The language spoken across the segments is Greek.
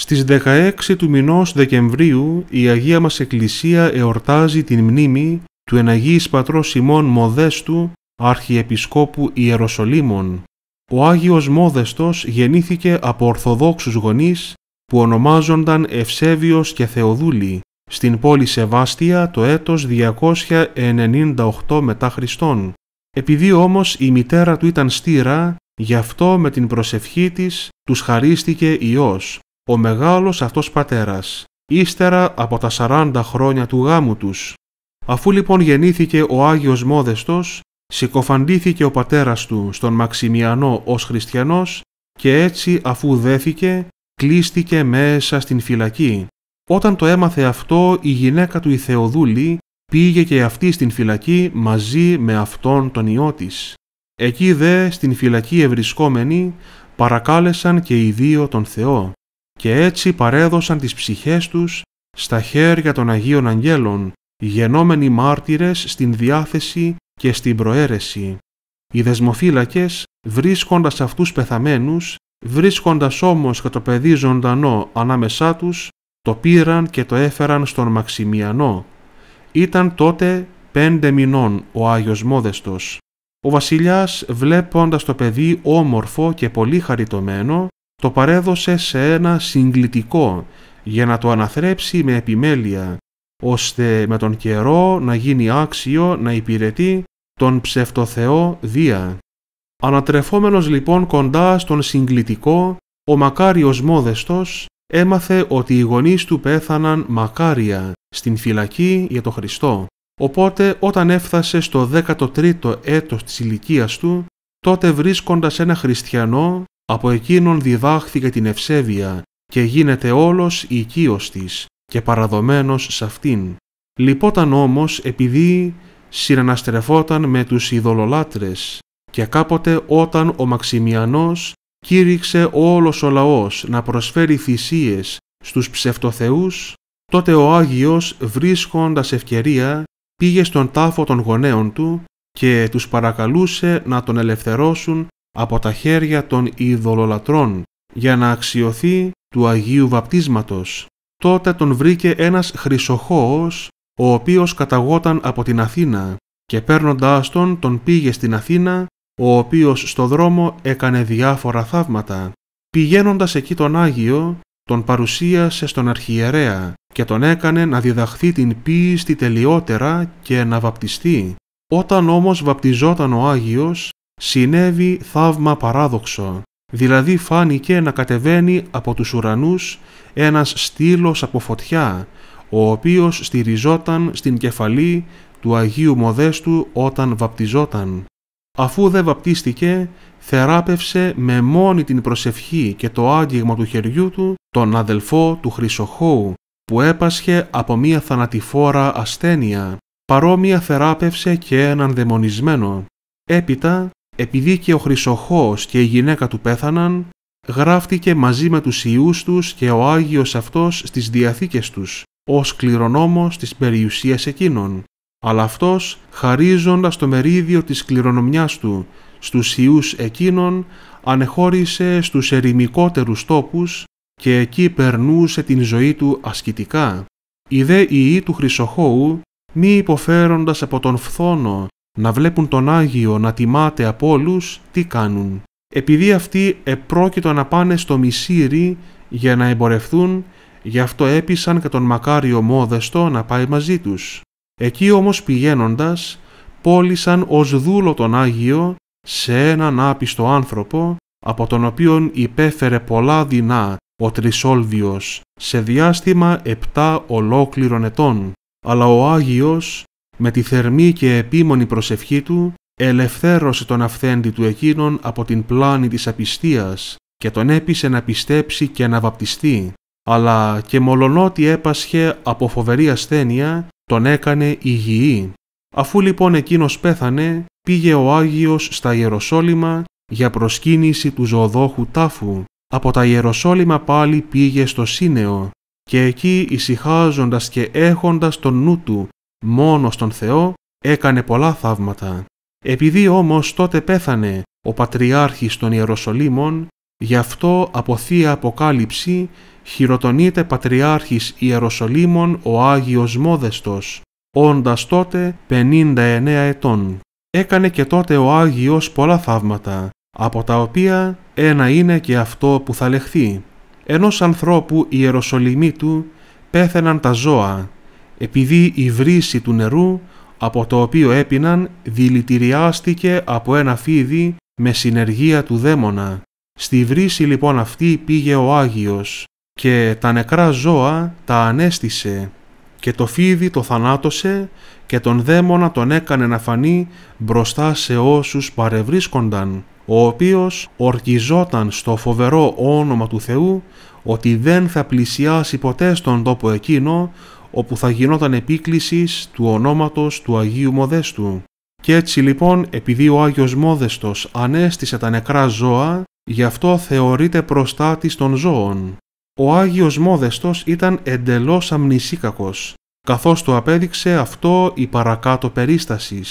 Στις 16 του μηνός Δεκεμβρίου η Αγία μας Εκκλησία εορτάζει την μνήμη του εναγίης πατρός Σιμών Μοδέστου, Αρχιεπισκόπου Ιεροσολύμων. Ο Άγιος Μόδεστος γεννήθηκε από Ορθοδόξους γονείς που ονομάζονταν Ευσέβιος και Θεοδούλη στην πόλη Σεβάστια το έτος 298 μετά Χριστόν. Επειδή όμως η μητέρα του ήταν στήρα, γι' αυτό με την προσευχή της τους χαρίστηκε Υιός ο μεγάλος αυτός πατέρας, ύστερα από τα 40 χρόνια του γάμου τους. Αφού λοιπόν γεννήθηκε ο Άγιος Μόδεστος, συκοφαντήθηκε ο πατέρας του στον Μαξιμιανό ως χριστιανός και έτσι αφού δέθηκε, κλείστηκε μέσα στην φυλακή. Όταν το έμαθε αυτό, η γυναίκα του η Θεοδούλη πήγε και αυτή στην φυλακή μαζί με αυτόν τον ιό της. Εκεί δε στην φυλακή ευρισκόμενοι παρακάλεσαν και οι δύο τον Θεό και έτσι παρέδωσαν τις ψυχές τους στα χέρια των Αγίων Αγγέλων, γενόμενοι μάρτυρες στην διάθεση και στην προαίρεση. Οι δεσμοφύλακες, βρίσκοντας αυτούς πεθαμένους, βρίσκοντας όμως και το παιδί ζωντανό ανάμεσά τους, το πήραν και το έφεραν στον Μαξιμιανό. Ήταν τότε πέντε μηνών ο Άγιος Μόδεστος. Ο βασιλιάς βλέποντας το παιδί όμορφο και πολύ χαριτωμένο, το παρέδωσε σε ένα συγκλητικό για να το αναθρέψει με επιμέλεια, ώστε με τον καιρό να γίνει άξιο να υπηρετεί τον ψευτοθεό Δία. Ανατρεφόμενος λοιπόν κοντά στον συγκλητικό, ο Μακάριος Μόδεστος έμαθε ότι οι γονείς του πέθαναν μακάρια στην φυλακή για το Χριστό. Οπότε όταν έφτασε στο 13ο έτος της ηλικίας του, τότε βρίσκοντας ένα χριστιανό από εκείνον διδάχθηκε την ευσέβεια και γίνεται όλος οικείος της και παραδομένος σε αυτήν. Λυπόταν όμως επειδή συναναστρεφόταν με τους ειδωλολάτρες και κάποτε όταν ο Μαξιμιανός κήρυξε όλος ο λαός να προσφέρει θυσίες στους ψευτοθεούς, τότε ο Άγιος βρίσκοντας ευκαιρία πήγε στον τάφο των γονέων του και τους παρακαλούσε να τον ελευθερώσουν από τα χέρια των ειδωλολατρών για να αξιωθεί του Αγίου Βαπτίσματος. Τότε τον βρήκε ένας χρυσοχώος, ο οποίος καταγόταν από την Αθήνα και παίρνοντάς τον τον πήγε στην Αθήνα, ο οποίος στο δρόμο έκανε διάφορα θαύματα. Πηγαίνοντας εκεί τον Άγιο, τον παρουσίασε στον αρχιερέα και τον έκανε να διδαχθεί την πίστη τελειότερα και να βαπτιστεί. Όταν όμως βαπτιζόταν ο Άγιος, συνέβη θαύμα παράδοξο, δηλαδή φάνηκε να κατεβαίνει από τους ουρανούς ένας στήλος από φωτιά, ο οποίος στηριζόταν στην κεφαλή του Αγίου Μοδέστου όταν βαπτιζόταν. Αφού δεν βαπτίστηκε, θεράπευσε με μόνη την προσευχή και το άγγιγμα του χεριού του τον αδελφό του Χρυσοχώου, που έπασχε από μία θανατηφόρα ασθένεια. Παρόμοια θεράπευσε και έναν δαιμονισμένο. Έπειτα επειδή και ο Χρυσοχός και η γυναίκα του πέθαναν, γράφτηκε μαζί με τους ιούς τους και ο Άγιος αυτός στις διαθήκες τους, ως κληρονόμος της περιουσίας εκείνων. Αλλά αυτός, χαρίζοντας το μερίδιο της κληρονομιάς του στους ιούς εκείνων, ανεχώρησε στους ερημικότερους τόπους και εκεί περνούσε την ζωή του ασκητικά. Οι δε του Χρυσοχώου, μη υποφέροντας από τον φθόνο να βλέπουν τον Άγιο να τιμάται από όλους, τι κάνουν. Επειδή αυτοί επρόκειτο να πάνε στο μισήρι για να εμπορευθούν, γι' αυτό έπεισαν και τον μακάριο μόδεστο να πάει μαζί τους. Εκεί όμως πηγαίνοντας, πώλησαν ως δούλο τον Άγιο σε έναν άπιστο άνθρωπο, από τον οποίον υπέφερε πολλά δεινά ο Τρισόλβιος σε διάστημα επτά ολόκληρων ετών. Αλλά ο Άγιος με τη θερμή και επίμονη προσευχή του, ελευθέρωσε τον αυθέντη του εκείνον από την πλάνη της απιστίας και τον έπεισε να πιστέψει και να βαπτιστεί, αλλά και μολονότι έπασχε από φοβερή ασθένεια, τον έκανε υγιή. Αφού λοιπόν εκείνος πέθανε, πήγε ο Άγιος στα Ιεροσόλυμα για προσκύνηση του ζωοδόχου τάφου. Από τα Ιεροσόλυμα πάλι πήγε στο Σύνεο και εκεί ησυχάζοντας και έχοντας τον νου του μόνος στον Θεό, έκανε πολλά θαύματα. Επειδή όμως τότε πέθανε ο Πατριάρχης των Ιεροσολύμων, γι' αυτό από Θεία Αποκάλυψη χειροτονείται Πατριάρχης Ιεροσολύμων ο Άγιος Μόδεστος, όντας τότε 59 ετών. Έκανε και τότε ο Άγιος πολλά θαύματα, από τα οποία ένα είναι και αυτό που θα λεχθεί. Ενός ανθρώπου Ιεροσολυμίτου πέθαιναν τα ζώα, επειδή η βρύση του νερού από το οποίο έπιναν δηλητηριάστηκε από ένα φίδι με συνεργία του δαίμονα. Στη βρύση λοιπόν αυτή πήγε ο Άγιος και τα νεκρά ζώα τα ανέστησε και το φίδι το θανάτωσε και τον δαίμονα τον έκανε να φανεί μπροστά σε όσους παρευρίσκονταν, ο οποίος ορκιζόταν στο φοβερό όνομα του Θεού ότι δεν θα πλησιάσει ποτέ στον τόπο εκείνο όπου θα γινόταν επίκλησης του ονόματος του Αγίου Μοδέστου. Και έτσι λοιπόν, επειδή ο Άγιος Μόδεστος ανέστησε τα νεκρά ζώα, γι' αυτό θεωρείται προστάτης των ζώων. Ο Άγιος Μόδεστος ήταν εντελώς αμνησίκακος, καθώς το απέδειξε αυτό η παρακάτω περίστασης,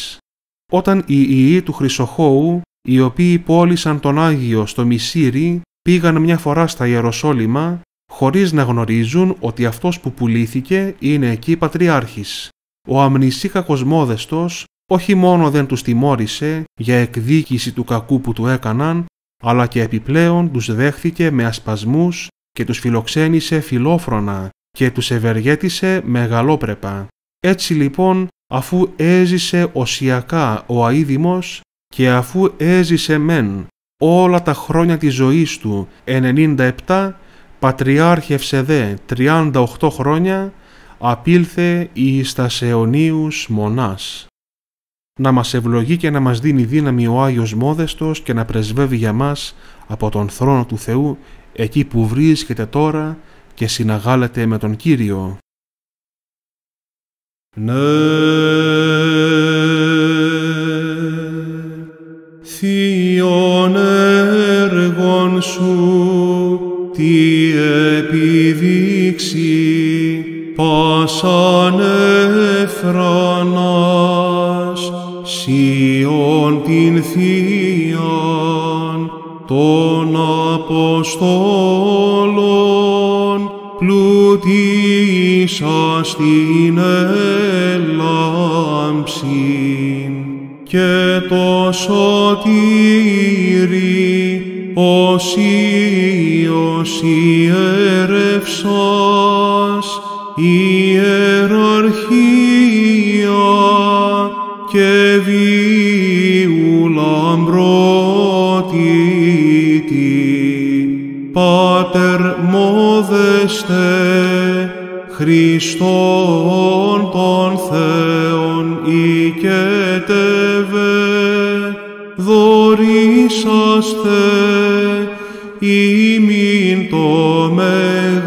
Όταν οι ιοί του Χρυσοχώου, οι οποίοι πώλησαν τον Άγιο στο Μισήρι, πήγαν μια φορά στα Ιεροσόλυμα χωρίς να γνωρίζουν ότι αυτός που πουλήθηκε είναι εκεί πατριάρχης. Ο αμνησίκα κοσμόδεστος όχι μόνο δεν τους τιμώρησε για εκδίκηση του κακού που του έκαναν, αλλά και επιπλέον τους δέχθηκε με ασπασμούς και τους φιλοξένησε φιλόφρονα και τους ευεργέτησε μεγαλόπρεπα. Έτσι λοιπόν, αφού έζησε οσιακά ο αίδημος και αφού έζησε μεν όλα τα χρόνια της ζωής του 97 πατριάρχευσε δε 38 χρόνια, απήλθε εις τα αιωνίους μονάς. Να μας ευλογεί και να μας δίνει δύναμη ο Άγιος Μόδεστος και να πρεσβεύει για μας από τον θρόνο του Θεού εκεί που βρίσκεται τώρα και συναγάλεται με τον Κύριο. Ναι. Σιών την Θείαν των Αποστόλων πλουτίσας στην έλαμψη και το σωτήρι ως Υιός ιερευσας ιερά τον Πάτερ μόδεστε, Χριστόν των Θεών οικετεύε, δωρήσαστε ημίν το μεγάλο.